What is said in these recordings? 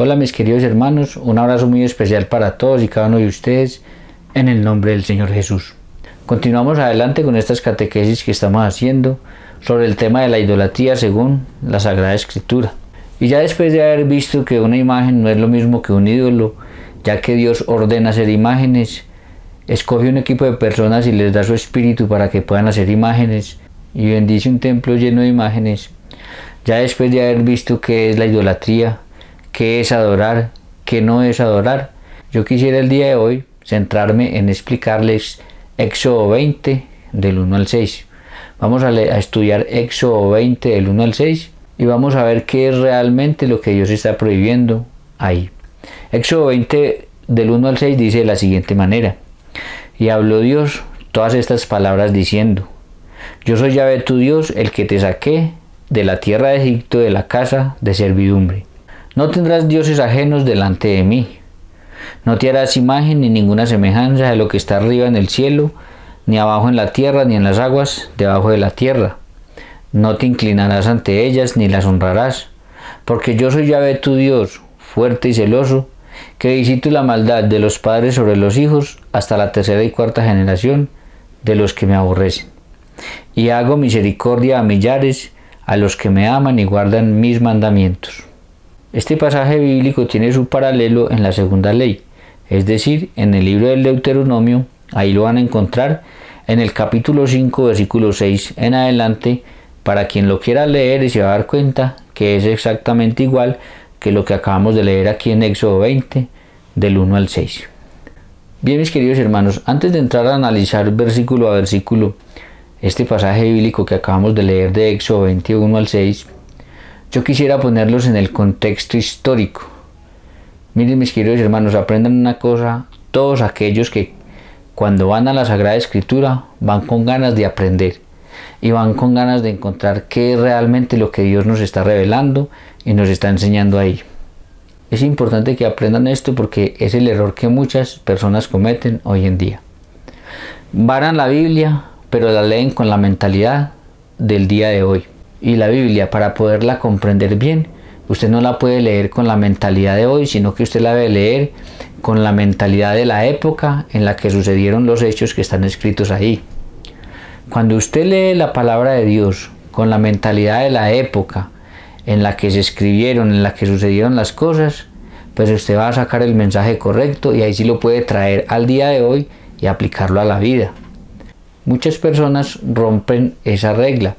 Hola mis queridos hermanos, un abrazo muy especial para todos y cada uno de ustedes en el nombre del Señor Jesús. Continuamos adelante con estas catequesis que estamos haciendo sobre el tema de la idolatría según la Sagrada Escritura. Y ya después de haber visto que una imagen no es lo mismo que un ídolo, ya que Dios ordena hacer imágenes, escoge un equipo de personas y les da su espíritu para que puedan hacer imágenes y bendice un templo lleno de imágenes. Ya después de haber visto que es la idolatría, qué es adorar, qué no es adorar. Yo quisiera el día de hoy centrarme en explicarles Éxodo 20 del 1 al 6. Vamos a, estudiar Éxodo 20 del 1 al 6 y vamos a ver qué es realmente lo que Dios está prohibiendo ahí. Éxodo 20 del 1 al 6 dice de la siguiente manera. Y habló Dios todas estas palabras diciendo, yo soy Yahvé tu Dios, el que te saqué de la tierra de Egipto de la casa de servidumbre. No tendrás dioses ajenos delante de mí. No te harás imagen ni ninguna semejanza de lo que está arriba en el cielo, ni abajo en la tierra, ni en las aguas debajo de la tierra. No te inclinarás ante ellas, ni las honrarás, porque yo soy Yahvé tu Dios, fuerte y celoso, que visito la maldad de los padres sobre los hijos hasta la tercera y cuarta generación de los que me aborrecen. Y hago misericordia a millares, a los que me aman y guardan mis mandamientos. Este pasaje bíblico tiene su paralelo en la segunda ley, es decir, en el libro del Deuteronomio, ahí lo van a encontrar en el capítulo 5, versículo 6 en adelante, para quien lo quiera leer y se va a dar cuenta que es exactamente igual que lo que acabamos de leer aquí en Éxodo 20, del 1 al 6. Bien, mis queridos hermanos, antes de entrar a analizar versículo a versículo este pasaje bíblico que acabamos de leer de Éxodo 21 al 6, yo quisiera ponerlos en el contexto histórico. Miren mis queridos hermanos, aprendan una cosa, todos aquellos que cuando van a la Sagrada Escritura van con ganas de aprender y van con ganas de encontrar qué es realmente lo que Dios nos está revelando y nos está enseñando ahí. Es importante que aprendan esto porque es el error que muchas personas cometen hoy en día. Varan la Biblia, pero la leen con la mentalidad del día de hoy y la Biblia para poderla comprender bien. Usted no la puede leer con la mentalidad de hoy, sino que usted la debe leer con la mentalidad de la época en la que sucedieron los hechos que están escritos ahí. Cuando usted lee la palabra de Dios con la mentalidad de la época en la que se escribieron, en la que sucedieron las cosas, pues usted va a sacar el mensaje correcto y ahí sí lo puede traer al día de hoy y aplicarlo a la vida. Muchas personas rompen esa regla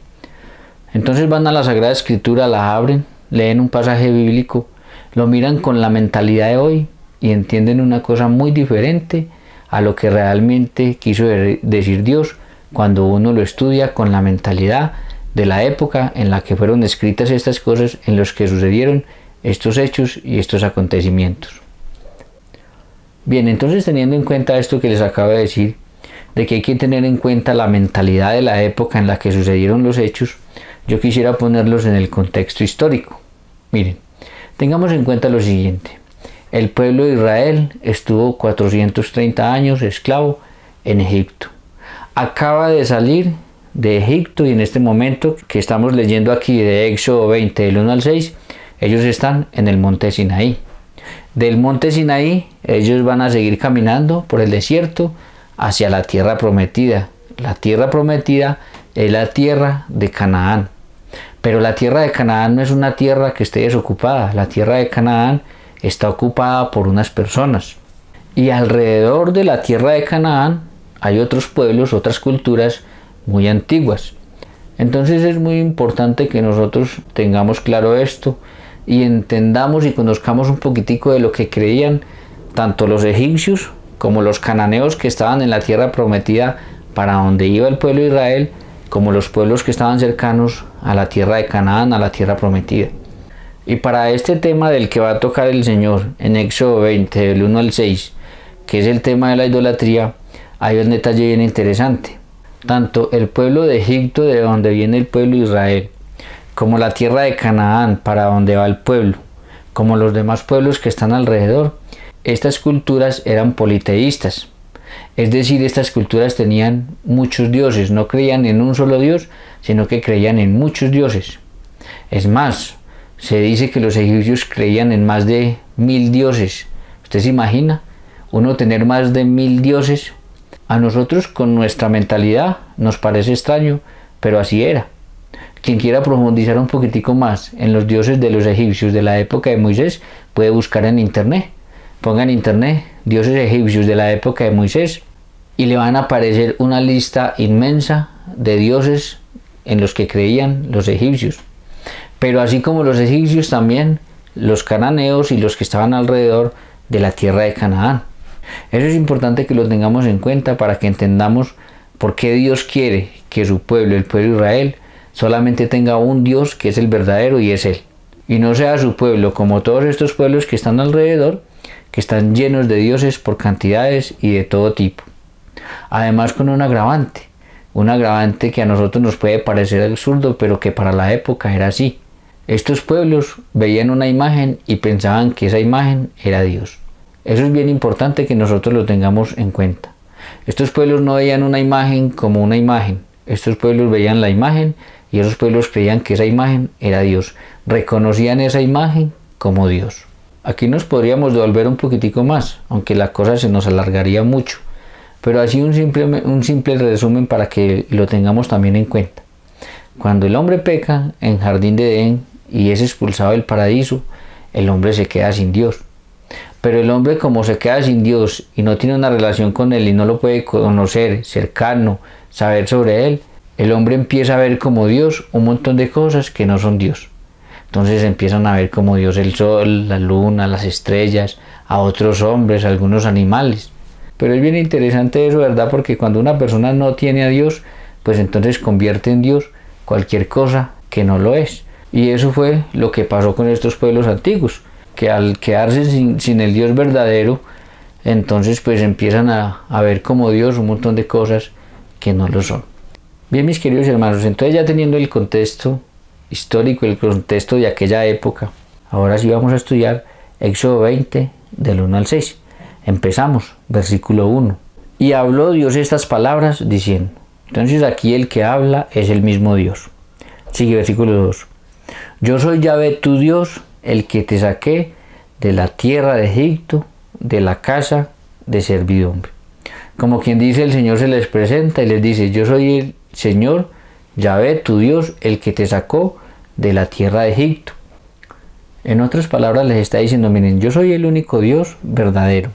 entonces van a la Sagrada Escritura, la abren, leen un pasaje bíblico, lo miran con la mentalidad de hoy y entienden una cosa muy diferente a lo que realmente quiso decir Dios cuando uno lo estudia con la mentalidad de la época en la que fueron escritas estas cosas, en los que sucedieron estos hechos y estos acontecimientos. Bien, entonces teniendo en cuenta esto que les acabo de decir, de que hay que tener en cuenta la mentalidad de la época en la que sucedieron los hechos, yo quisiera ponerlos en el contexto histórico. Miren, tengamos en cuenta lo siguiente. El pueblo de Israel estuvo 430 años esclavo en Egipto. Acaba de salir de Egipto y en este momento que estamos leyendo aquí de Éxodo 20 del 1 al 6, ellos están en el monte Sinaí. Del monte Sinaí ellos van a seguir caminando por el desierto hacia la tierra prometida. La tierra prometida es la tierra de Canaán. Pero la tierra de Canaán no es una tierra que esté desocupada. La tierra de Canaán está ocupada por unas personas. Y alrededor de la tierra de Canaán hay otros pueblos, otras culturas muy antiguas. Entonces es muy importante que nosotros tengamos claro esto y entendamos y conozcamos un poquitico de lo que creían tanto los egipcios como los cananeos que estaban en la tierra prometida para donde iba el pueblo de Israel como los pueblos que estaban cercanos a la tierra de Canaán, a la tierra prometida. Y para este tema del que va a tocar el Señor en Éxodo 20, del 1 al 6, que es el tema de la idolatría, hay un detalle bien interesante. Tanto el pueblo de Egipto, de donde viene el pueblo Israel, como la tierra de Canaán, para donde va el pueblo, como los demás pueblos que están alrededor, estas culturas eran politeístas. Es decir, estas culturas tenían muchos dioses, no creían en un solo dios, sino que creían en muchos dioses. Es más, se dice que los egipcios creían en más de mil dioses. ¿Usted se imagina uno tener más de mil dioses? A nosotros con nuestra mentalidad nos parece extraño, pero así era. Quien quiera profundizar un poquitico más en los dioses de los egipcios de la época de Moisés puede buscar en internet. Pongan en internet dioses egipcios de la época de Moisés y le van a aparecer una lista inmensa de dioses en los que creían los egipcios. Pero así como los egipcios también, los cananeos y los que estaban alrededor de la tierra de Canaán. Eso es importante que lo tengamos en cuenta para que entendamos por qué Dios quiere que su pueblo, el pueblo de Israel, solamente tenga un Dios que es el verdadero y es Él. Y no sea su pueblo como todos estos pueblos que están alrededor, que están llenos de dioses por cantidades y de todo tipo. Además con un agravante, un agravante que a nosotros nos puede parecer absurdo, pero que para la época era así. Estos pueblos veían una imagen y pensaban que esa imagen era Dios. Eso es bien importante que nosotros lo tengamos en cuenta. Estos pueblos no veían una imagen como una imagen. Estos pueblos veían la imagen y esos pueblos creían que esa imagen era Dios. Reconocían esa imagen como Dios. Aquí nos podríamos devolver un poquitico más, aunque la cosa se nos alargaría mucho. Pero así un simple, un simple resumen para que lo tengamos también en cuenta. Cuando el hombre peca en jardín de Edén y es expulsado del paraíso, el hombre se queda sin Dios. Pero el hombre como se queda sin Dios y no tiene una relación con Él y no lo puede conocer, cercano, saber sobre Él, el hombre empieza a ver como Dios un montón de cosas que no son Dios. Entonces empiezan a ver como Dios el sol, la luna, las estrellas, a otros hombres, algunos animales. Pero es bien interesante eso, ¿verdad? Porque cuando una persona no tiene a Dios, pues entonces convierte en Dios cualquier cosa que no lo es. Y eso fue lo que pasó con estos pueblos antiguos, que al quedarse sin, el Dios verdadero, entonces pues empiezan a, a ver como Dios un montón de cosas que no lo son. Bien, mis queridos hermanos, entonces ya teniendo el contexto histórico, el contexto de aquella época, ahora sí vamos a estudiar Éxodo 20 del 1 al 6. Empezamos, versículo 1. Y habló Dios estas palabras diciendo. Entonces aquí el que habla es el mismo Dios. Sigue versículo 2. Yo soy Yahvé tu Dios, el que te saqué de la tierra de Egipto, de la casa de servidumbre. Como quien dice, el Señor se les presenta y les dice, yo soy el Señor, Yahvé tu Dios, el que te sacó de la tierra de Egipto. En otras palabras les está diciendo, miren, yo soy el único Dios verdadero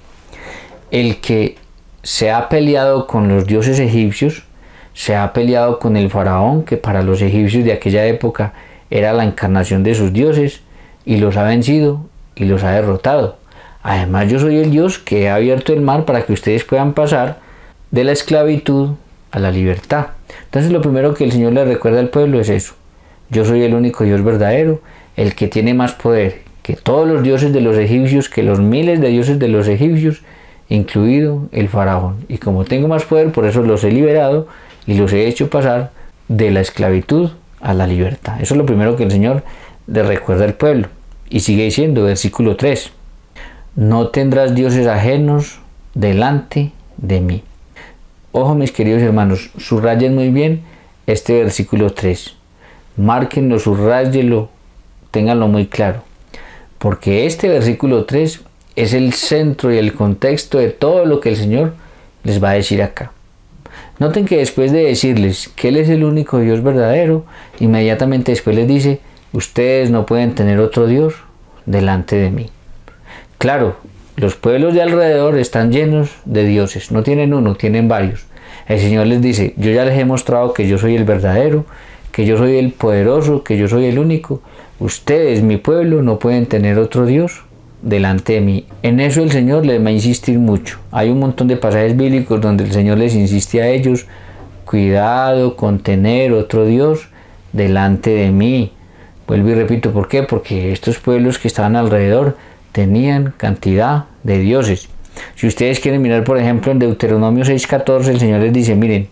el que se ha peleado con los dioses egipcios, se ha peleado con el faraón, que para los egipcios de aquella época era la encarnación de sus dioses, y los ha vencido y los ha derrotado. Además yo soy el dios que ha abierto el mar para que ustedes puedan pasar de la esclavitud a la libertad. Entonces lo primero que el Señor le recuerda al pueblo es eso. Yo soy el único Dios verdadero, el que tiene más poder que todos los dioses de los egipcios, que los miles de dioses de los egipcios, incluido el faraón. Y como tengo más poder, por eso los he liberado y los he hecho pasar de la esclavitud a la libertad. Eso es lo primero que el Señor le recuerda al pueblo. Y sigue diciendo, versículo 3, no tendrás dioses ajenos delante de mí. Ojo mis queridos hermanos, subrayen muy bien este versículo 3. Márquenlo, subrayenlo, ténganlo muy claro. Porque este versículo 3 es el centro y el contexto de todo lo que el Señor les va a decir acá. Noten que después de decirles que Él es el único Dios verdadero, inmediatamente después les dice, ustedes no pueden tener otro Dios delante de mí. Claro, los pueblos de alrededor están llenos de dioses, no tienen uno, tienen varios. El Señor les dice, yo ya les he mostrado que yo soy el verdadero, que yo soy el poderoso, que yo soy el único. Ustedes, mi pueblo, no pueden tener otro Dios delante de mí. En eso el Señor les va a insistir mucho. Hay un montón de pasajes bíblicos donde el Señor les insiste a ellos, cuidado con tener otro Dios delante de mí. Vuelvo y repito, ¿por qué? Porque estos pueblos que estaban alrededor tenían cantidad de dioses. Si ustedes quieren mirar, por ejemplo, en Deuteronomio 6:14, el Señor les dice, miren,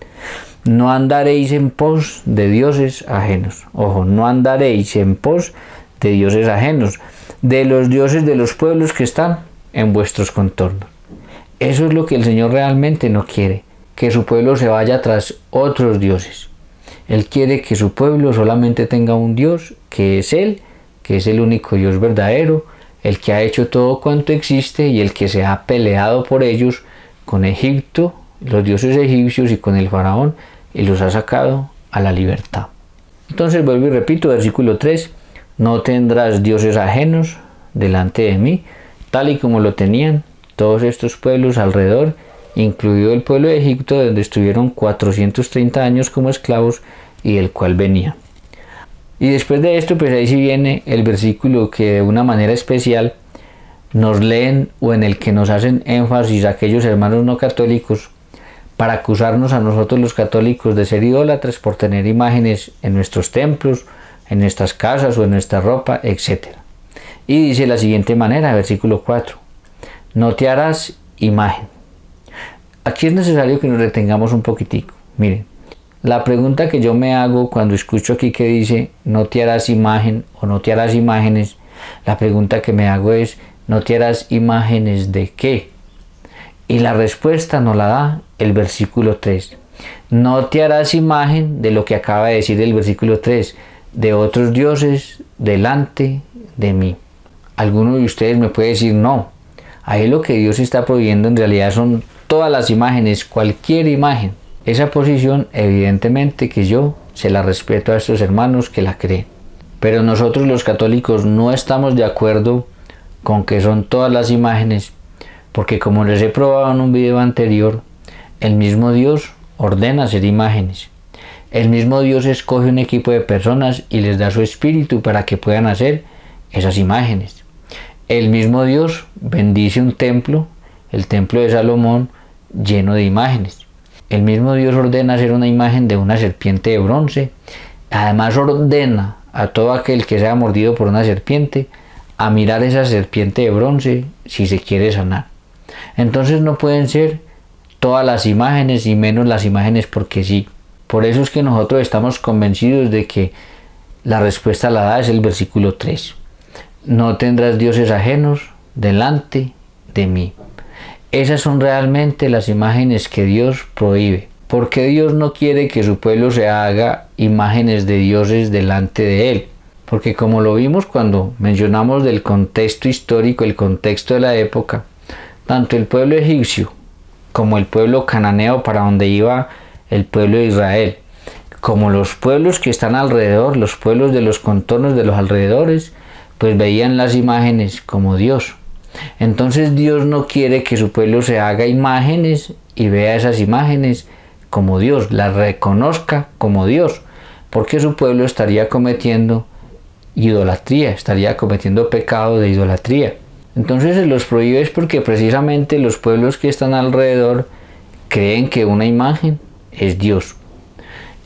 no andaréis en pos de dioses ajenos. Ojo, no andaréis en pos de dioses ajenos de los dioses de los pueblos que están en vuestros contornos. Eso es lo que el Señor realmente no quiere, que su pueblo se vaya tras otros dioses. Él quiere que su pueblo solamente tenga un Dios, que es Él, que es el único Dios verdadero, el que ha hecho todo cuanto existe y el que se ha peleado por ellos con Egipto, los dioses egipcios y con el faraón y los ha sacado a la libertad. Entonces vuelvo y repito, versículo 3, no tendrás dioses ajenos delante de mí, tal y como lo tenían todos estos pueblos alrededor, incluido el pueblo de Egipto, donde estuvieron 430 años como esclavos y del cual venía. Y después de esto, pues ahí sí viene el versículo que de una manera especial nos leen o en el que nos hacen énfasis aquellos hermanos no católicos para acusarnos a nosotros los católicos de ser idólatras por tener imágenes en nuestros templos en nuestras casas o en nuestra ropa, etc. Y dice de la siguiente manera, versículo 4, no te harás imagen. Aquí es necesario que nos retengamos un poquitico. Miren, la pregunta que yo me hago cuando escucho aquí que dice no te harás imagen o no te harás imágenes, la pregunta que me hago es no te harás imágenes de qué. Y la respuesta nos la da el versículo 3. No te harás imagen de lo que acaba de decir el versículo 3, de otros dioses delante de mí. Alguno de ustedes me puede decir, no, ahí lo que Dios está prohibiendo en realidad son todas las imágenes, cualquier imagen. Esa posición evidentemente que yo se la respeto a estos hermanos que la creen. Pero nosotros los católicos no estamos de acuerdo con que son todas las imágenes, porque como les he probado en un video anterior, el mismo Dios ordena hacer imágenes. El mismo Dios escoge un equipo de personas y les da su espíritu para que puedan hacer esas imágenes. El mismo Dios bendice un templo, el templo de Salomón, lleno de imágenes. El mismo Dios ordena hacer una imagen de una serpiente de bronce. Además ordena a todo aquel que sea mordido por una serpiente a mirar esa serpiente de bronce si se quiere sanar. Entonces no pueden ser todas las imágenes y menos las imágenes porque sí. Por eso es que nosotros estamos convencidos de que la respuesta a la da es el versículo 3. No tendrás dioses ajenos delante de mí. Esas son realmente las imágenes que Dios prohíbe, porque Dios no quiere que su pueblo se haga imágenes de dioses delante de él. Porque como lo vimos cuando mencionamos del contexto histórico, el contexto de la época, tanto el pueblo egipcio como el pueblo cananeo para donde iba el pueblo de Israel, como los pueblos que están alrededor, los pueblos de los contornos de los alrededores, pues veían las imágenes como Dios. Entonces Dios no quiere que su pueblo se haga imágenes y vea esas imágenes como Dios, las reconozca como Dios, porque su pueblo estaría cometiendo idolatría, estaría cometiendo pecado de idolatría. Entonces se los prohíbe es porque precisamente los pueblos que están alrededor creen que una imagen es Dios.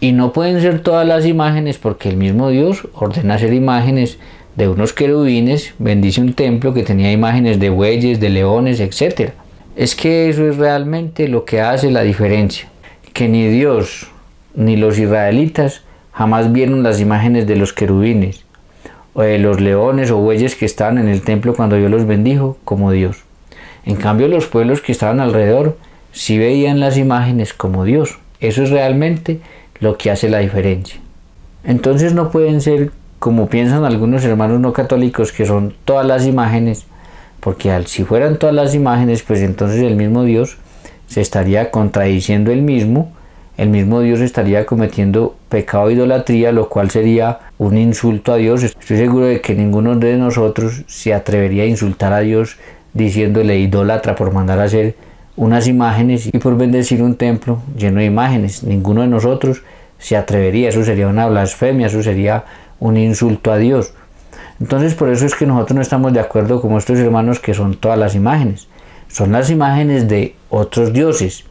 Y no pueden ser todas las imágenes porque el mismo Dios ordena hacer imágenes de unos querubines, bendice un templo que tenía imágenes de bueyes, de leones, etc. Es que eso es realmente lo que hace la diferencia, que ni Dios ni los israelitas jamás vieron las imágenes de los querubines, o de los leones o bueyes que estaban en el templo cuando yo los bendijo como Dios. En cambio los pueblos que estaban alrededor sí veían las imágenes como Dios. Eso es realmente lo que hace la diferencia. Entonces no pueden ser, como piensan algunos hermanos no católicos, que son todas las imágenes, porque si fueran todas las imágenes, pues entonces el mismo Dios se estaría contradiciendo el mismo, el mismo Dios estaría cometiendo pecado e idolatría, lo cual sería un insulto a Dios. Estoy seguro de que ninguno de nosotros se atrevería a insultar a Dios diciéndole idólatra por mandar a hacer unas imágenes y por bendecir un templo lleno de imágenes. Ninguno de nosotros se atrevería, eso sería una blasfemia, eso sería un insulto a Dios. Entonces por eso es que nosotros no estamos de acuerdo con estos hermanos que son todas las imágenes. Son las imágenes de otros dioses.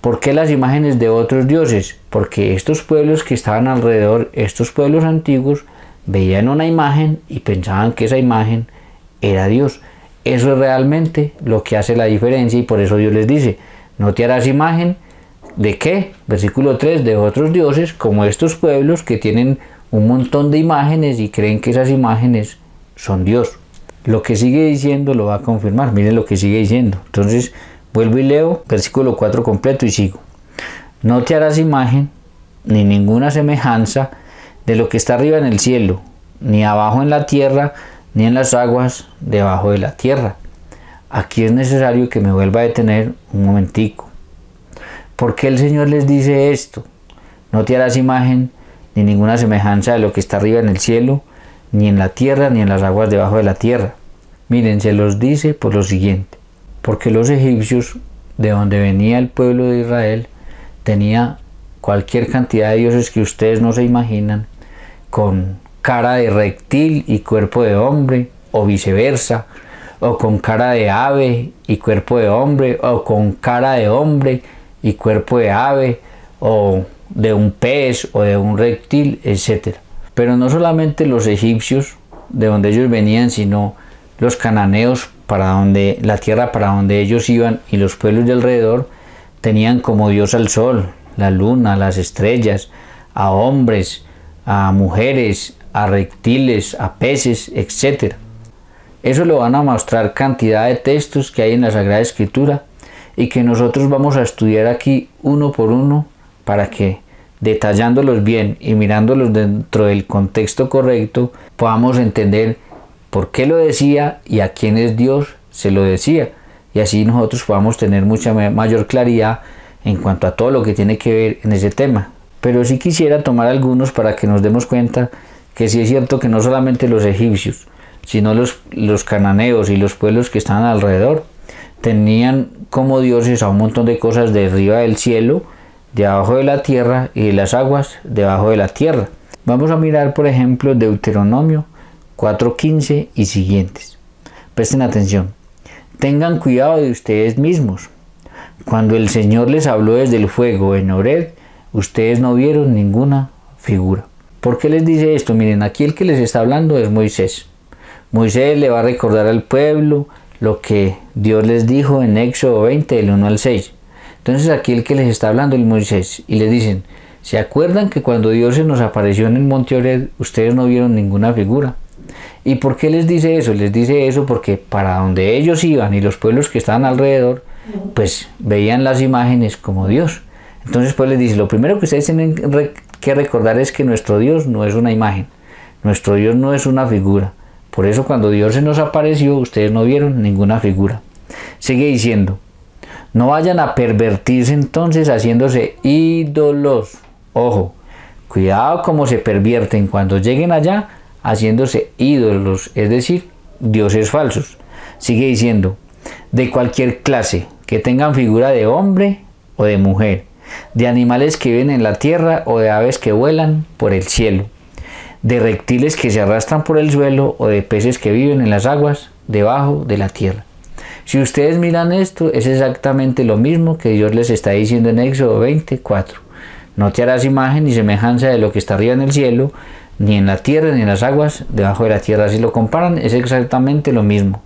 ¿Por qué las imágenes de otros dioses? Porque estos pueblos que estaban alrededor, estos pueblos antiguos, veían una imagen y pensaban que esa imagen era Dios. Eso es realmente lo que hace la diferencia y por eso Dios les dice, no te harás imagen de qué, versículo 3, de otros dioses como estos pueblos que tienen un montón de imágenes y creen que esas imágenes son Dios. Lo que sigue diciendo lo va a confirmar, miren lo que sigue diciendo. Entonces vuelvo y leo versículo 4 completo y sigo. No te harás imagen ni ninguna semejanza de lo que está arriba en el cielo, ni abajo en la tierra, ni en las aguas debajo de la tierra. Aquí es necesario que me vuelva a detener un momentico. ¿Por qué el Señor les dice esto? No te harás imagen ni ninguna semejanza de lo que está arriba en el cielo, ni en la tierra, ni en las aguas debajo de la tierra. Miren, se los dice por lo siguiente, porque los egipcios, de donde venía el pueblo de Israel, tenía cualquier cantidad de dioses que ustedes no se imaginan, con cara de reptil y cuerpo de hombre, o viceversa, o con cara de ave y cuerpo de hombre, o con cara de hombre y cuerpo de ave, o de un pez o de un reptil, etc. Pero no solamente los egipcios, de donde ellos venían, sino los cananeos, para donde la tierra para donde ellos iban y los pueblos de alrededor, tenían como dios al sol, la luna, las estrellas, a hombres, a mujeres, a reptiles, a peces, etc. Eso lo van a mostrar cantidad de textos que hay en la Sagrada Escritura y que nosotros vamos a estudiar aquí uno por uno para que detallándolos bien y mirándolos dentro del contexto correcto podamos entender por qué lo decía y a quién es Dios se lo decía y así nosotros podamos tener mucha mayor claridad en cuanto a todo lo que tiene que ver en ese tema. Pero sí quisiera tomar algunos para que nos demos cuenta que sí es cierto que no solamente los egipcios, sino los, los cananeos y los pueblos que estaban alrededor, tenían como dioses a un montón de cosas de arriba del cielo, de abajo de la tierra y de las aguas debajo de la tierra. Vamos a mirar, por ejemplo, Deuteronomio 4.15 y siguientes. Presten atención. Tengan cuidado de ustedes mismos. Cuando el Señor les habló desde el fuego en Ored, ustedes no vieron ninguna figura. ¿Por qué les dice esto? Miren, aquí el que les está hablando es Moisés. Moisés le va a recordar al pueblo lo que Dios les dijo en Éxodo 20, del 1 al 6. Entonces aquí el que les está hablando es Moisés y les dicen, ¿se acuerdan que cuando Dios se nos apareció en el monte Ored ustedes no vieron ninguna figura? ¿Y por qué les dice eso? Les dice eso porque para donde ellos iban y los pueblos que estaban alrededor, pues veían las imágenes como Dios. Entonces pues les dice, lo primero que ustedes tienen que recordar es que nuestro Dios no es una imagen, nuestro Dios no es una figura. Por eso cuando Dios se nos apareció, ustedes no vieron ninguna figura. Sigue diciendo, no vayan a pervertirse entonces haciéndose ídolos. Ojo, cuidado como se pervierten cuando lleguen allá haciéndose ídolos, es decir, dioses falsos. Sigue diciendo, de cualquier clase, que tengan figura de hombre o de mujer, de animales que viven en la tierra o de aves que vuelan por el cielo, de reptiles que se arrastran por el suelo o de peces que viven en las aguas debajo de la tierra. Si ustedes miran esto, es exactamente lo mismo que Dios les está diciendo en Éxodo 24. No te harás imagen ni semejanza de lo que está arriba en el cielo, ni en la tierra, ni en las aguas debajo de la tierra. Si lo comparan, es exactamente lo mismo.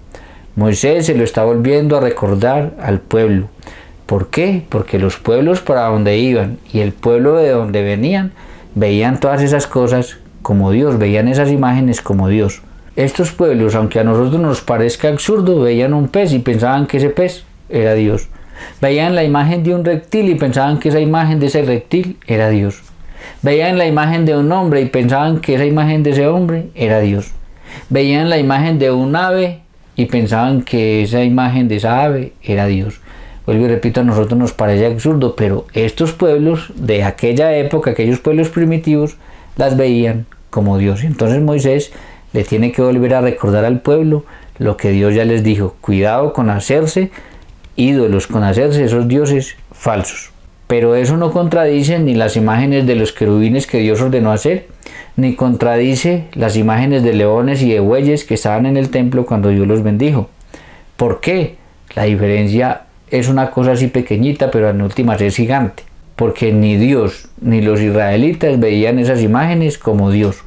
Moisés se lo está volviendo a recordar al pueblo. ¿Por qué? Porque los pueblos para donde iban y el pueblo de donde venían veían todas esas cosas como Dios, veían esas imágenes como Dios. Estos pueblos, aunque a nosotros nos parezca absurdo, veían un pez y pensaban que ese pez era Dios. Veían la imagen de un reptil y pensaban que esa imagen de ese reptil era Dios. Veían la imagen de un hombre y pensaban que esa imagen de ese hombre era Dios. Veían la imagen de un ave y pensaban que esa imagen de esa ave era Dios vuelvo y repito, a nosotros nos parece absurdo, pero estos pueblos de aquella época, aquellos pueblos primitivos, las veían como Dios. Y entonces Moisés le tiene que volver a recordar al pueblo lo que Dios ya les dijo, cuidado con hacerse ídolos, con hacerse esos dioses falsos. Pero eso no contradice ni las imágenes de los querubines que Dios ordenó hacer, ni contradice las imágenes de leones y de bueyes que estaban en el templo cuando Dios los bendijo. ¿Por qué? La diferencia es una cosa así pequeñita, pero en últimas es gigante, porque ni Dios ni los israelitas veían esas imágenes como Dios.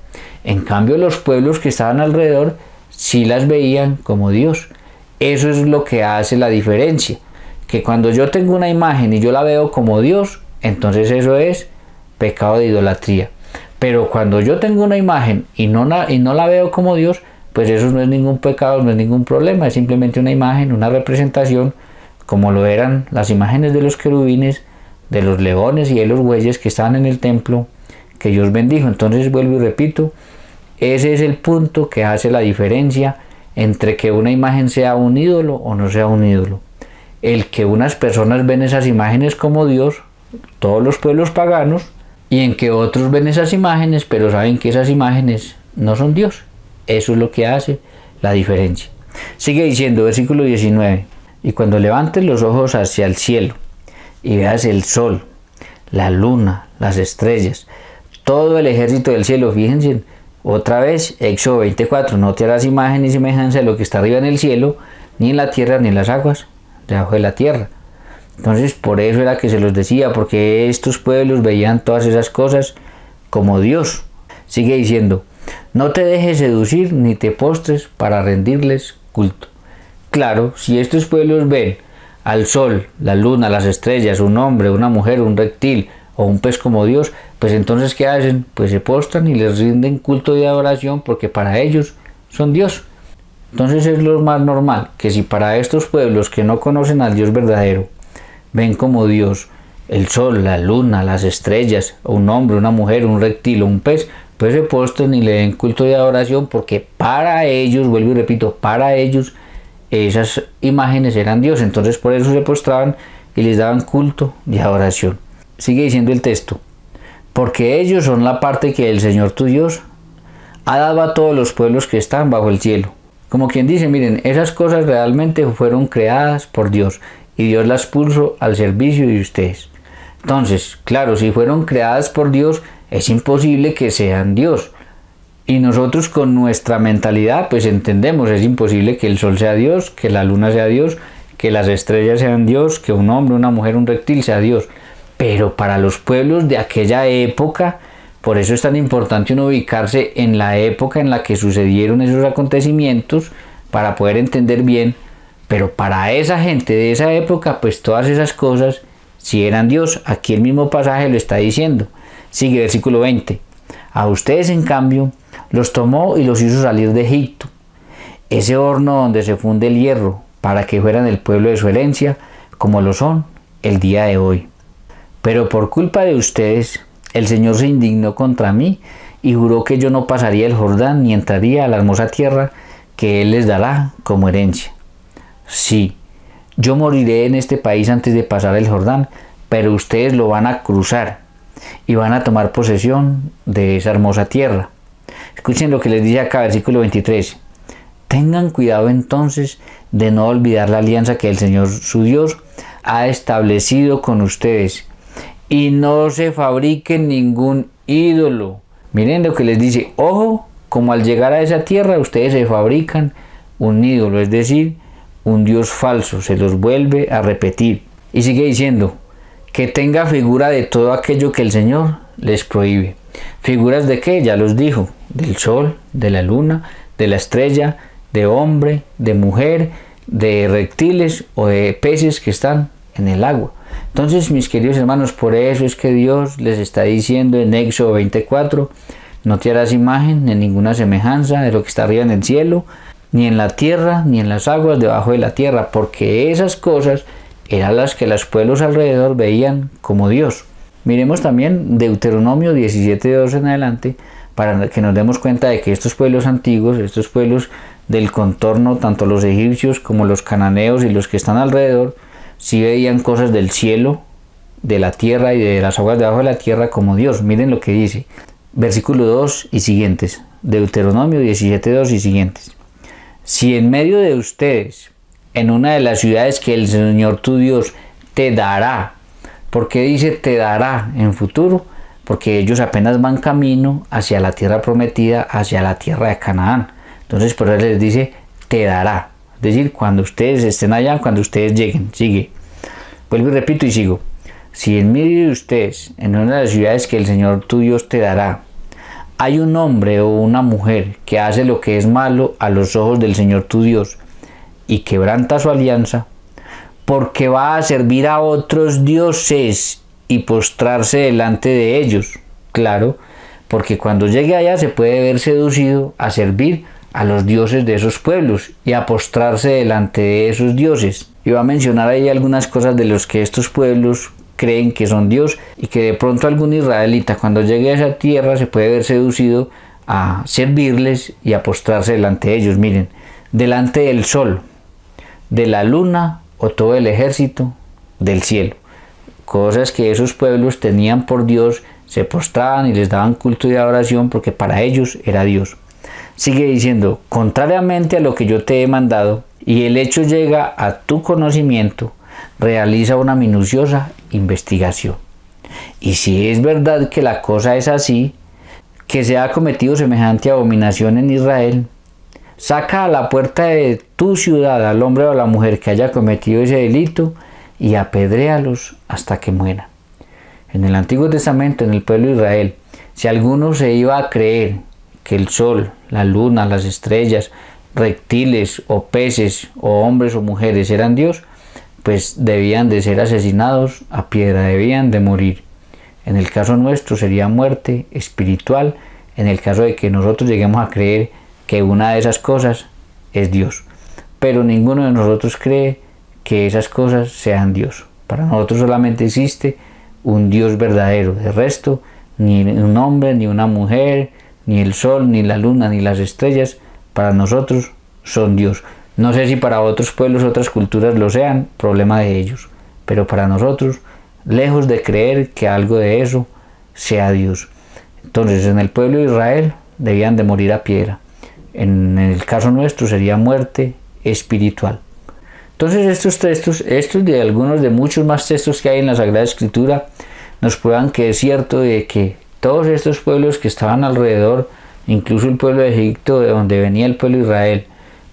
En cambio, los pueblos que estaban alrededor sí las veían como Dios. Eso es lo que hace la diferencia, que cuando yo tengo una imagen y yo la veo como Dios, entonces eso es pecado de idolatría. Pero cuando yo tengo una imagen y no, la, y no la veo como Dios, pues eso no es ningún pecado, no es ningún problema, es simplemente una imagen, una representación como lo eran las imágenes de los querubines, de los leones y de los bueyes que estaban en el templo que Dios bendijo. Entonces vuelvo y repito, ese es el punto que hace la diferencia entre que una imagen sea un ídolo o no sea un ídolo. El que unas personas ven esas imágenes como Dios, todos los pueblos paganos, y en que otros ven esas imágenes, pero saben que esas imágenes no son Dios. Eso es lo que hace la diferencia. Sigue diciendo, versículo 19. Y cuando levantes los ojos hacia el cielo y veas el sol, la luna, las estrellas, todo el ejército del cielo, fíjense, otra vez, Éxodo 24, no te harás imagen ni semejanza de lo que está arriba en el cielo, ni en la tierra, ni en las aguas, debajo de la tierra. Entonces, por eso era que se los decía, porque estos pueblos veían todas esas cosas como Dios. Sigue diciendo, no te dejes seducir ni te postres para rendirles culto. Claro, si estos pueblos ven al sol, la luna, las estrellas, un hombre, una mujer, un reptil o un pez como Dios, pues entonces ¿qué hacen? Pues se postran y les rinden culto de adoración porque para ellos son Dios. Entonces es lo más normal que si para estos pueblos que no conocen al Dios verdadero, ven como Dios el sol, la luna, las estrellas, un hombre, una mujer, un reptil o un pez, pues se postran y le den culto de adoración porque para ellos, vuelvo y repito, para ellos esas imágenes eran Dios, entonces por eso se postraban y les daban culto y adoración. Sigue diciendo el texto, porque ellos son la parte que el Señor tu Dios ha dado a todos los pueblos que están bajo el cielo. Como quien dice, miren, esas cosas realmente fueron creadas por Dios y Dios las puso al servicio de ustedes. Entonces, claro, si fueron creadas por Dios, es imposible que sean Dios. Y nosotros con nuestra mentalidad pues entendemos, es imposible que el sol sea Dios, que la luna sea Dios, que las estrellas sean Dios, que un hombre, una mujer, un reptil sea Dios. Pero para los pueblos de aquella época, por eso es tan importante uno ubicarse en la época en la que sucedieron esos acontecimientos para poder entender bien. Pero para esa gente de esa época, pues todas esas cosas si eran Dios. Aquí el mismo pasaje lo está diciendo. Sigue versículo 20. A ustedes, en cambio, los tomó y los hizo salir de Egipto. Ese horno donde se funde el hierro para que fueran el pueblo de su herencia, como lo son el día de hoy. Pero por culpa de ustedes, el Señor se indignó contra mí y juró que yo no pasaría el Jordán ni entraría a la hermosa tierra que Él les dará como herencia. Sí, yo moriré en este país antes de pasar el Jordán, pero ustedes lo van a cruzar y van a tomar posesión de esa hermosa tierra. Escuchen lo que les dice acá, versículo 23. Tengan cuidado entonces de no olvidar la alianza que el Señor su Dios ha establecido con ustedes. Y no se fabriquen ningún ídolo. Miren lo que les dice, ojo, como al llegar a esa tierra ustedes se fabrican un ídolo, es decir, un dios falso, se los vuelve a repetir. Y sigue diciendo, que tenga figura de todo aquello que el Señor les prohíbe. ¿Figuras de qué? Ya los dijo del sol, de la luna, de la estrella, de hombre, de mujer, de reptiles o de peces que están en el agua. Entonces, mis queridos hermanos, por eso es que Dios les está diciendo en Éxodo 24, no te harás imagen ni ninguna semejanza de lo que está arriba en el cielo, ni en la tierra, ni en las aguas debajo de la tierra, porque esas cosas eran las que los pueblos alrededor veían como Dios. Miremos también Deuteronomio 17, en adelante, para que nos demos cuenta de que estos pueblos antiguos, estos pueblos del contorno, tanto los egipcios como los cananeos y los que están alrededor, si veían cosas del cielo, de la tierra y de las aguas debajo de la tierra como Dios. Miren lo que dice. Versículo 2 y siguientes. Deuteronomio 17.2 y siguientes. Si en medio de ustedes, en una de las ciudades que el Señor tu Dios te dará, porque dice te dará en futuro, porque ellos apenas van camino hacia la tierra prometida, hacia la tierra de Canaán. Entonces por eso les dice, te dará. Es decir, cuando ustedes estén allá, cuando ustedes lleguen, sigue. Vuelvo y repito y sigo. Si en medio de ustedes, en una de las ciudades que el Señor tu Dios te dará, hay un hombre o una mujer que hace lo que es malo a los ojos del Señor tu Dios y quebranta su alianza, porque va a servir a otros dioses y postrarse delante de ellos, claro, porque cuando llegue allá se puede ver seducido a servir a los dioses de esos pueblos y a postrarse delante de esos dioses. Y va a mencionar ahí algunas cosas de los que estos pueblos creen que son Dios y que de pronto algún israelita cuando llegue a esa tierra se puede ver seducido a servirles y a postrarse delante de ellos. Miren, delante del sol, de la luna o todo el ejército del cielo cosas que esos pueblos tenían por Dios, se postraban y les daban culto y adoración porque para ellos era Dios. Sigue diciendo, contrariamente a lo que yo te he mandado, y el hecho llega a tu conocimiento, realiza una minuciosa investigación. Y si es verdad que la cosa es así, que se ha cometido semejante abominación en Israel, saca a la puerta de tu ciudad al hombre o a la mujer que haya cometido ese delito y apedréalos hasta que mueran. En el Antiguo Testamento, en el pueblo de Israel, si alguno se iba a creer que el sol, la luna, las estrellas, reptiles o peces o hombres o mujeres eran Dios, pues debían de ser asesinados a piedra, debían de morir. En el caso nuestro sería muerte espiritual, en el caso de que nosotros lleguemos a creer que una de esas cosas es Dios. Pero ninguno de nosotros cree que esas cosas sean Dios. Para nosotros solamente existe un Dios verdadero. De resto, ni un hombre, ni una mujer, ni el sol, ni la luna, ni las estrellas, para nosotros son Dios. No sé si para otros pueblos, otras culturas lo sean, problema de ellos. Pero para nosotros, lejos de creer que algo de eso sea Dios. Entonces, en el pueblo de Israel debían de morir a piedra. En el caso nuestro sería muerte espiritual. Entonces estos textos, estos de algunos de muchos más textos que hay en la Sagrada Escritura, nos prueban que es cierto de que todos estos pueblos que estaban alrededor, incluso el pueblo de Egipto, de donde venía el pueblo de Israel,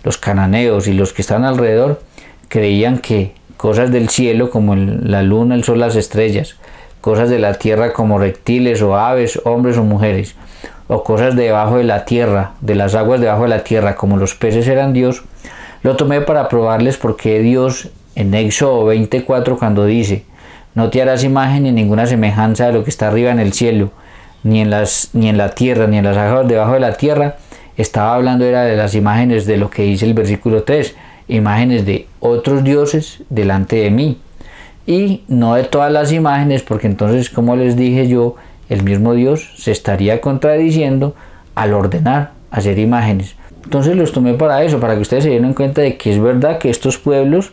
los cananeos y los que estaban alrededor, creían que cosas del cielo como la luna, el sol, las estrellas, cosas de la tierra como reptiles o aves, hombres o mujeres, o cosas debajo de la tierra, de las aguas debajo de la tierra como los peces eran Dios, lo tomé para probarles por qué Dios en Éxodo 24 cuando dice, no te harás imagen ni ninguna semejanza de lo que está arriba en el cielo, ni en, las, ni en la tierra, ni en las aguas debajo de la tierra. Estaba hablando era de las imágenes de lo que dice el versículo 3, imágenes de otros dioses delante de mí. Y no de todas las imágenes, porque entonces, como les dije yo, el mismo Dios se estaría contradiciendo al ordenar hacer imágenes. Entonces los tomé para eso, para que ustedes se dieran cuenta de que es verdad que estos pueblos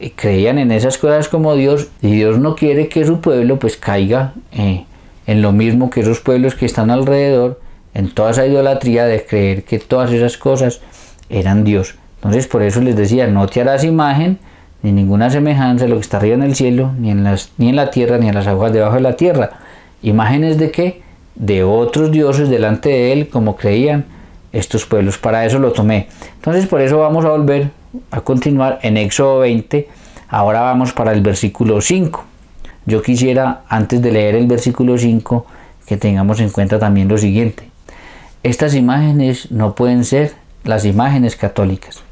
eh, creían en esas cosas como Dios y Dios no quiere que su pueblo pues caiga eh, en lo mismo que esos pueblos que están alrededor, en toda esa idolatría de creer que todas esas cosas eran Dios. Entonces por eso les decía, no te harás imagen ni ninguna semejanza de lo que está arriba en el cielo, ni en, las, ni en la tierra, ni en las aguas debajo de la tierra. Imágenes de qué? De otros dioses delante de él, como creían estos pueblos. Para eso lo tomé. Entonces por eso vamos a volver a continuar en Éxodo 20. Ahora vamos para el versículo 5. Yo quisiera, antes de leer el versículo 5, que tengamos en cuenta también lo siguiente. Estas imágenes no pueden ser las imágenes católicas.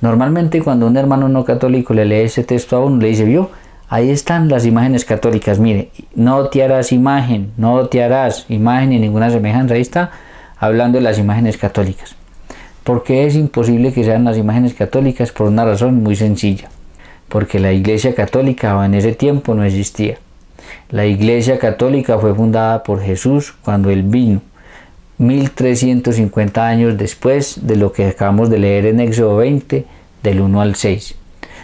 Normalmente cuando un hermano no católico le lee ese texto a uno, le dice, vio, ahí están las imágenes católicas, mire, no te harás imagen, no te harás imagen ni ninguna semejanza, ahí está hablando de las imágenes católicas. porque es imposible que sean las imágenes católicas? Por una razón muy sencilla. Porque la Iglesia Católica en ese tiempo no existía. La Iglesia Católica fue fundada por Jesús cuando él vino, 1350 años después de lo que acabamos de leer en Éxodo 20, del 1 al 6.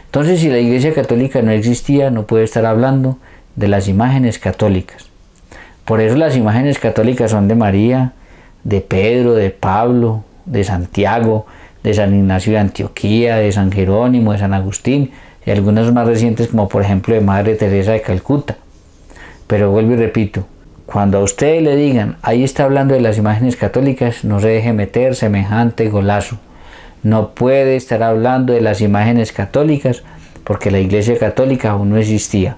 Entonces, si la Iglesia Católica no existía, no puede estar hablando de las imágenes católicas. Por eso las imágenes católicas son de María, de Pedro, de Pablo, de Santiago, de San Ignacio de Antioquía, de San Jerónimo, de San Agustín y algunas más recientes como por ejemplo de Madre Teresa de Calcuta. Pero vuelvo y repito, cuando a ustedes le digan, ahí está hablando de las imágenes católicas, no se deje meter semejante golazo. No puede estar hablando de las imágenes católicas porque la Iglesia Católica aún no existía.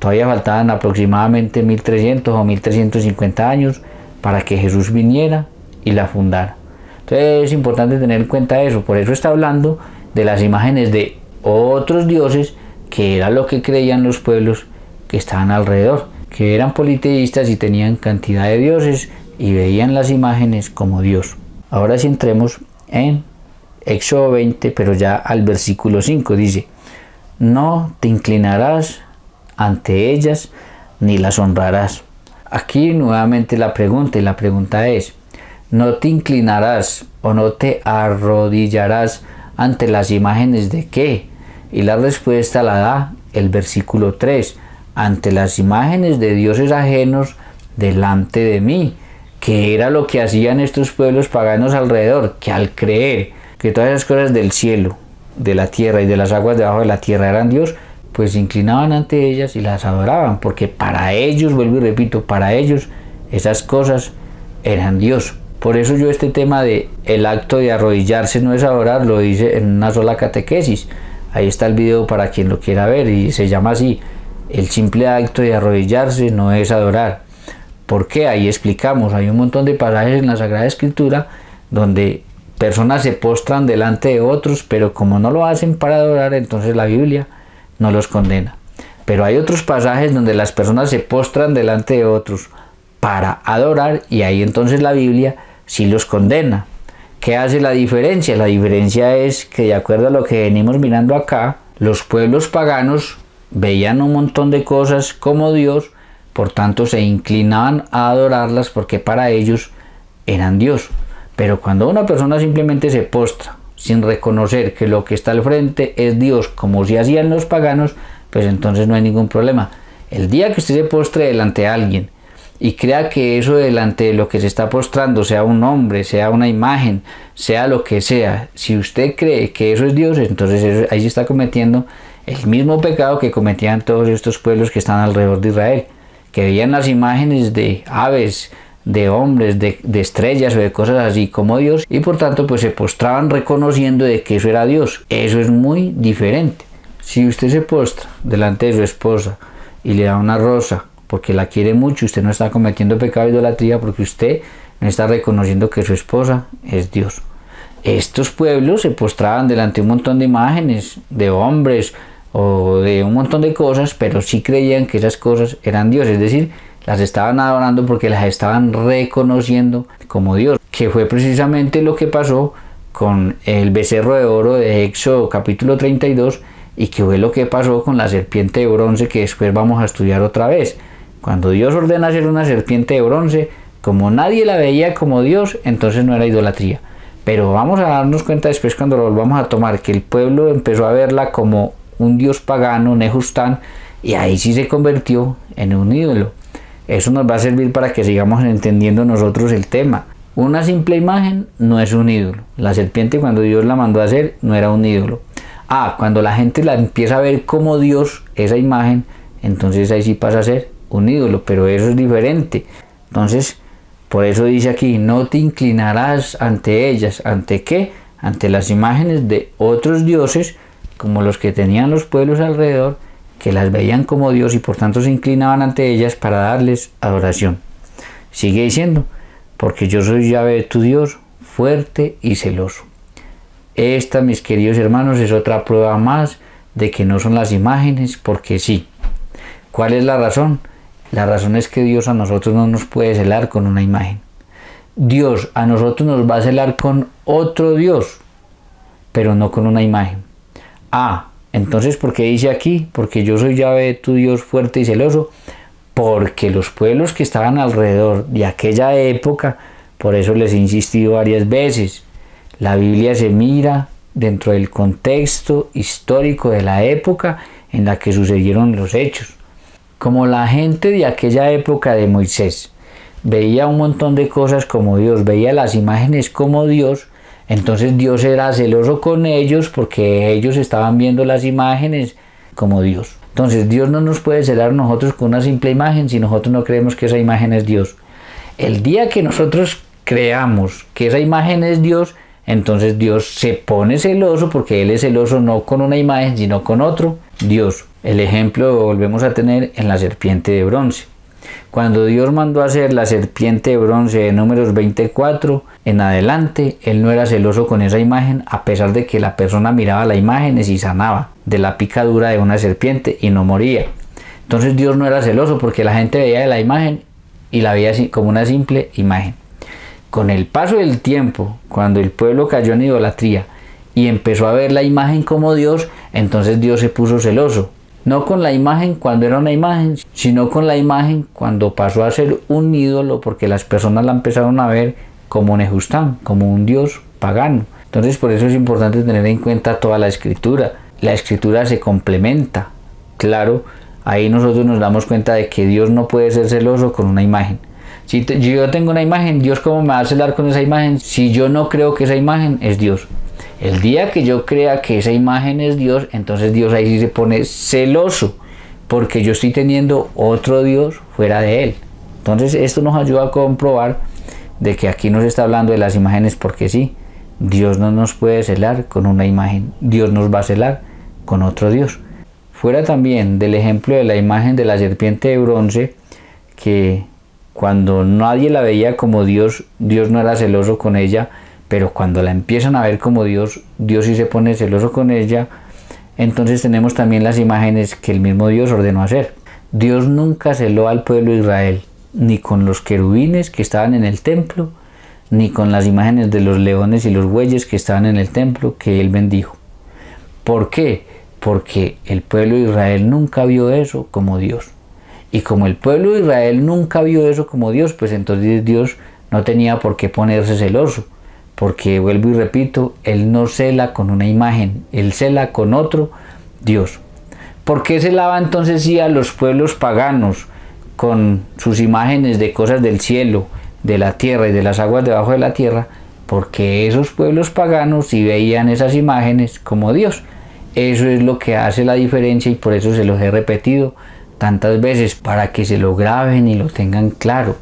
Todavía faltaban aproximadamente 1300 o 1350 años para que Jesús viniera y la fundara. Entonces es importante tener en cuenta eso, por eso está hablando de las imágenes de otros dioses que era lo que creían los pueblos que estaban alrededor, que eran politeístas y tenían cantidad de dioses y veían las imágenes como Dios. Ahora sí entremos en Éxodo 20, pero ya al versículo 5 dice, no te inclinarás ante ellas ni las honrarás Aquí nuevamente la pregunta y la pregunta es, ¿no te inclinarás o no te arrodillarás ante las imágenes de qué? Y la respuesta la da el versículo 3, ante las imágenes de dioses ajenos delante de mí, que era lo que hacían estos pueblos paganos alrededor, que al creer que todas las cosas del cielo, de la tierra y de las aguas debajo de la tierra eran Dios, pues se inclinaban ante ellas y las adoraban, porque para ellos, vuelvo y repito, para ellos esas cosas eran Dios. Por eso yo este tema de el acto de arrodillarse no es adorar, lo hice en una sola catequesis. Ahí está el video para quien lo quiera ver y se llama así, el simple acto de arrodillarse no es adorar. ¿Por qué? Ahí explicamos, hay un montón de pasajes en la Sagrada Escritura donde personas se postran delante de otros, pero como no lo hacen para adorar, entonces la Biblia no los condena. Pero hay otros pasajes donde las personas se postran delante de otros para adorar y ahí entonces la Biblia sí los condena. ¿Qué hace la diferencia? La diferencia es que de acuerdo a lo que venimos mirando acá, los pueblos paganos veían un montón de cosas como Dios, por tanto se inclinaban a adorarlas porque para ellos eran Dios. Pero cuando una persona simplemente se postra sin reconocer que lo que está al frente es Dios, como se hacían los paganos, pues entonces no hay ningún problema. El día que usted se postre delante de alguien y crea que eso delante de lo que se está postrando, sea un hombre, sea una imagen, sea lo que sea, si usted cree que eso es Dios, entonces ahí se está cometiendo el mismo pecado que cometían todos estos pueblos que están alrededor de Israel, que veían las imágenes de aves, de hombres, de, estrellas o de cosas así como Dios y por tanto pues se postraban reconociendo de que eso era Dios. Eso es muy diferente. Si usted se postra delante de su esposa y le da una rosa porque la quiere mucho, usted no está cometiendo pecado de idolatría porque usted no está reconociendo que su esposa es Dios. Estos pueblos se postraban delante de un montón de imágenes, de hombres o de un montón de cosas, pero sí creían que esas cosas eran Dios, es decir, las estaban adorando porque las estaban reconociendo como Dios, que fue precisamente lo que pasó con el becerro de oro de Éxodo capítulo 32 y que fue lo que pasó con la serpiente de bronce que después vamos a estudiar otra vez. Cuando Dios ordena hacer una serpiente de bronce, como nadie la veía como Dios, entonces no era idolatría. Pero vamos a darnos cuenta después cuando lo volvamos a tomar, que el pueblo empezó a verla como un dios pagano, Nehustán, y ahí sí se convirtió en un ídolo. Eso nos va a servir para que sigamos entendiendo nosotros el tema. Una simple imagen no es un ídolo. La serpiente cuando Dios la mandó a hacer no era un ídolo. Ah, cuando la gente la empieza a ver como Dios, esa imagen, entonces ahí sí pasa a ser un ídolo, pero eso es diferente. Entonces, por eso dice aquí, no te inclinarás ante ellas. ¿Ante qué? Ante las imágenes de otros dioses, como los que tenían los pueblos alrededor, que las veían como Dios y por tanto se inclinaban ante ellas para darles adoración. Sigue diciendo, porque yo soy llave de tu Dios, fuerte y celoso. Esta, mis queridos hermanos, es otra prueba más de que no son las imágenes, porque sí. ¿Cuál es la razón? La razón es que Dios a nosotros no nos puede celar con una imagen. Dios a nosotros nos va a celar con otro Dios, pero no con una imagen. Ah, entonces, ¿por qué dice aquí? Porque yo soy llave de tu Dios fuerte y celoso, porque los pueblos que estaban alrededor de aquella época, por eso les he insistido varias veces, la Biblia se mira dentro del contexto histórico de la época en la que sucedieron los hechos. Como la gente de aquella época de Moisés veía un montón de cosas como Dios, veía las imágenes como Dios, entonces Dios era celoso con ellos porque ellos estaban viendo las imágenes como Dios. Entonces Dios no nos puede celar nosotros con una simple imagen si nosotros no creemos que esa imagen es Dios. El día que nosotros creamos que esa imagen es Dios, entonces Dios se pone celoso porque Él es celoso no con una imagen, sino con otro Dios. El ejemplo volvemos a tener en la serpiente de bronce. Cuando Dios mandó a hacer la serpiente de bronce de números 24 en adelante, él no era celoso con esa imagen a pesar de que la persona miraba las imágenes y sanaba de la picadura de una serpiente y no moría. Entonces Dios no era celoso porque la gente veía la imagen y la veía como una simple imagen. Con el paso del tiempo, cuando el pueblo cayó en idolatría y empezó a ver la imagen como Dios, entonces Dios se puso celoso no con la imagen cuando era una imagen, sino con la imagen cuando pasó a ser un ídolo porque las personas la empezaron a ver como Nejustán, como un dios pagano. Entonces por eso es importante tener en cuenta toda la escritura. La escritura se complementa. Claro, ahí nosotros nos damos cuenta de que Dios no puede ser celoso con una imagen. Si yo tengo una imagen, Dios cómo me va a celar con esa imagen si yo no creo que esa imagen es Dios. El día que yo crea que esa imagen es Dios, entonces Dios ahí sí se pone celoso, porque yo estoy teniendo otro Dios fuera de él. Entonces esto nos ayuda a comprobar de que aquí no se está hablando de las imágenes porque sí, Dios no nos puede celar con una imagen, Dios nos va a celar con otro Dios. Fuera también del ejemplo de la imagen de la serpiente de bronce, que cuando nadie la veía como Dios, Dios no era celoso con ella, pero cuando la empiezan a ver como Dios, Dios sí se pone celoso con ella, entonces tenemos también las imágenes que el mismo Dios ordenó hacer. Dios nunca celó al pueblo de Israel, ni con los querubines que estaban en el templo, ni con las imágenes de los leones y los bueyes que estaban en el templo que él bendijo. ¿Por qué? Porque el pueblo de Israel nunca vio eso como Dios. Y como el pueblo de Israel nunca vio eso como Dios, pues entonces Dios no tenía por qué ponerse celoso. Porque vuelvo y repito, Él no cela con una imagen, Él cela con otro Dios. ¿Por qué lava entonces sí a los pueblos paganos con sus imágenes de cosas del cielo, de la tierra y de las aguas debajo de la tierra? Porque esos pueblos paganos sí veían esas imágenes como Dios. Eso es lo que hace la diferencia y por eso se los he repetido tantas veces para que se lo graben y lo tengan claro.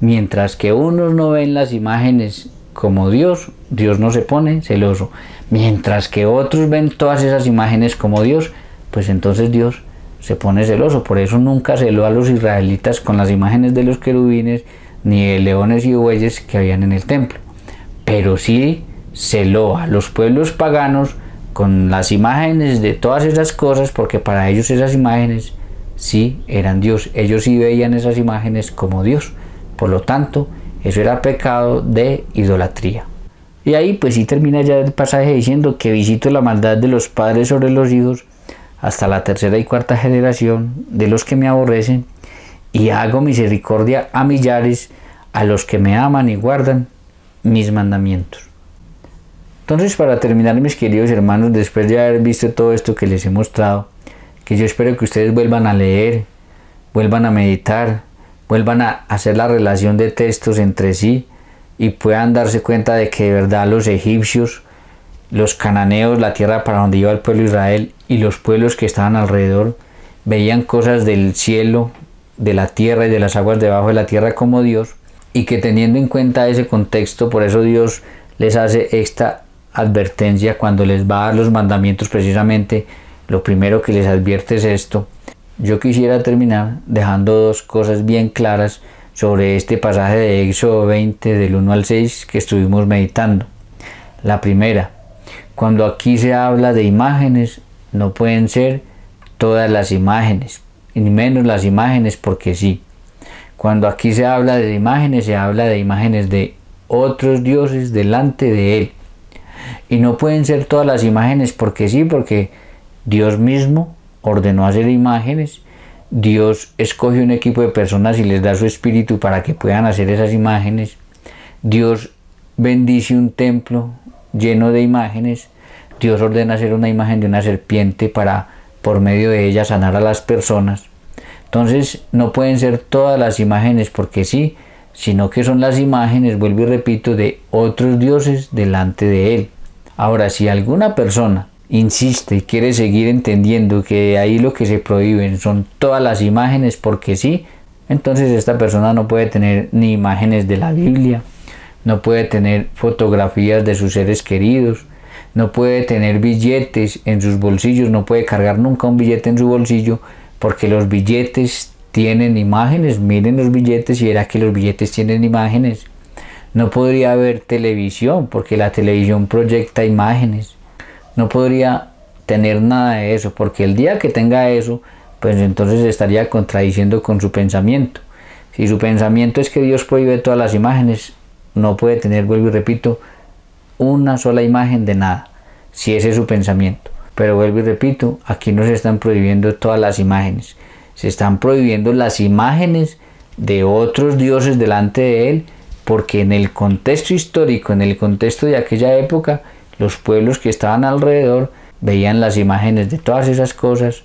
Mientras que unos no ven las imágenes como Dios, Dios no se pone celoso. Mientras que otros ven todas esas imágenes como Dios, pues entonces Dios se pone celoso. Por eso nunca celó a los israelitas con las imágenes de los querubines, ni de leones y bueyes que habían en el templo. Pero sí celó a los pueblos paganos con las imágenes de todas esas cosas, porque para ellos esas imágenes sí eran Dios. Ellos sí veían esas imágenes como Dios. Por lo tanto, eso era pecado de idolatría. Y ahí pues sí termina ya el pasaje diciendo que visito la maldad de los padres sobre los hijos hasta la tercera y cuarta generación de los que me aborrecen y hago misericordia a millares a los que me aman y guardan mis mandamientos. Entonces para terminar mis queridos hermanos, después de haber visto todo esto que les he mostrado, que yo espero que ustedes vuelvan a leer, vuelvan a meditar, vuelvan a hacer la relación de textos entre sí y puedan darse cuenta de que de verdad los egipcios, los cananeos, la tierra para donde iba el pueblo de Israel y los pueblos que estaban alrededor veían cosas del cielo, de la tierra y de las aguas debajo de la tierra como Dios y que teniendo en cuenta ese contexto, por eso Dios les hace esta advertencia cuando les va a dar los mandamientos precisamente, lo primero que les advierte es esto, yo quisiera terminar dejando dos cosas bien claras sobre este pasaje de Éxodo 20 del 1 al 6 que estuvimos meditando. La primera, cuando aquí se habla de imágenes, no pueden ser todas las imágenes, ni menos las imágenes porque sí. Cuando aquí se habla de imágenes, se habla de imágenes de otros dioses delante de él. Y no pueden ser todas las imágenes porque sí, porque Dios mismo ordenó hacer imágenes, Dios escoge un equipo de personas y les da su espíritu para que puedan hacer esas imágenes. Dios bendice un templo lleno de imágenes. Dios ordena hacer una imagen de una serpiente para por medio de ella sanar a las personas. Entonces no pueden ser todas las imágenes porque sí, sino que son las imágenes, vuelvo y repito, de otros dioses delante de él. Ahora, si alguna persona insiste y quiere seguir entendiendo que ahí lo que se prohíben son todas las imágenes porque sí, entonces esta persona no puede tener ni imágenes de la Biblia, no puede tener fotografías de sus seres queridos, no puede tener billetes en sus bolsillos, no puede cargar nunca un billete en su bolsillo porque los billetes tienen imágenes, miren los billetes y verá que los billetes tienen imágenes. No podría haber televisión porque la televisión proyecta imágenes no podría tener nada de eso, porque el día que tenga eso, pues entonces estaría contradiciendo con su pensamiento. Si su pensamiento es que Dios prohíbe todas las imágenes, no puede tener, vuelvo y repito, una sola imagen de nada, si ese es su pensamiento. Pero vuelvo y repito, aquí no se están prohibiendo todas las imágenes, se están prohibiendo las imágenes de otros dioses delante de él, porque en el contexto histórico, en el contexto de aquella época, los pueblos que estaban alrededor veían las imágenes de todas esas cosas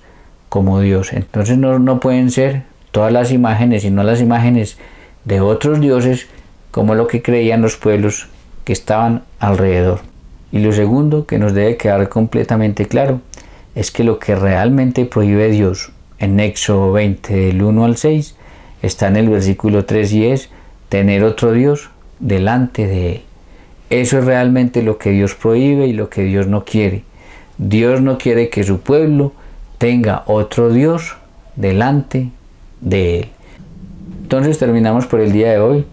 como Dios. Entonces no, pueden ser todas las imágenes, sino las imágenes de otros dioses, como lo que creían los pueblos que estaban alrededor. Y lo segundo que nos debe quedar completamente claro es que lo que realmente prohíbe Dios en Éxodo 20 del 1 al 6 está en el versículo 3 y es tener otro Dios delante de él. Eso es realmente lo que Dios prohíbe y lo que Dios no quiere. Dios no quiere que su pueblo tenga otro Dios delante de él. Entonces terminamos por el día de hoy.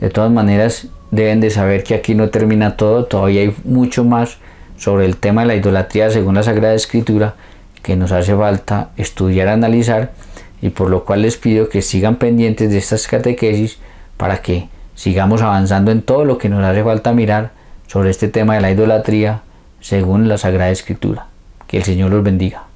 De todas maneras, deben de saber que aquí no termina todo, todavía hay mucho más sobre el tema de la idolatría según la Sagrada Escritura que nos hace falta estudiar, analizar y por lo cual les pido que sigan pendientes de estas catequesis para que sigamos avanzando en todo lo que nos hace falta mirar sobre este tema de la idolatría según la Sagrada Escritura. Que el Señor los bendiga.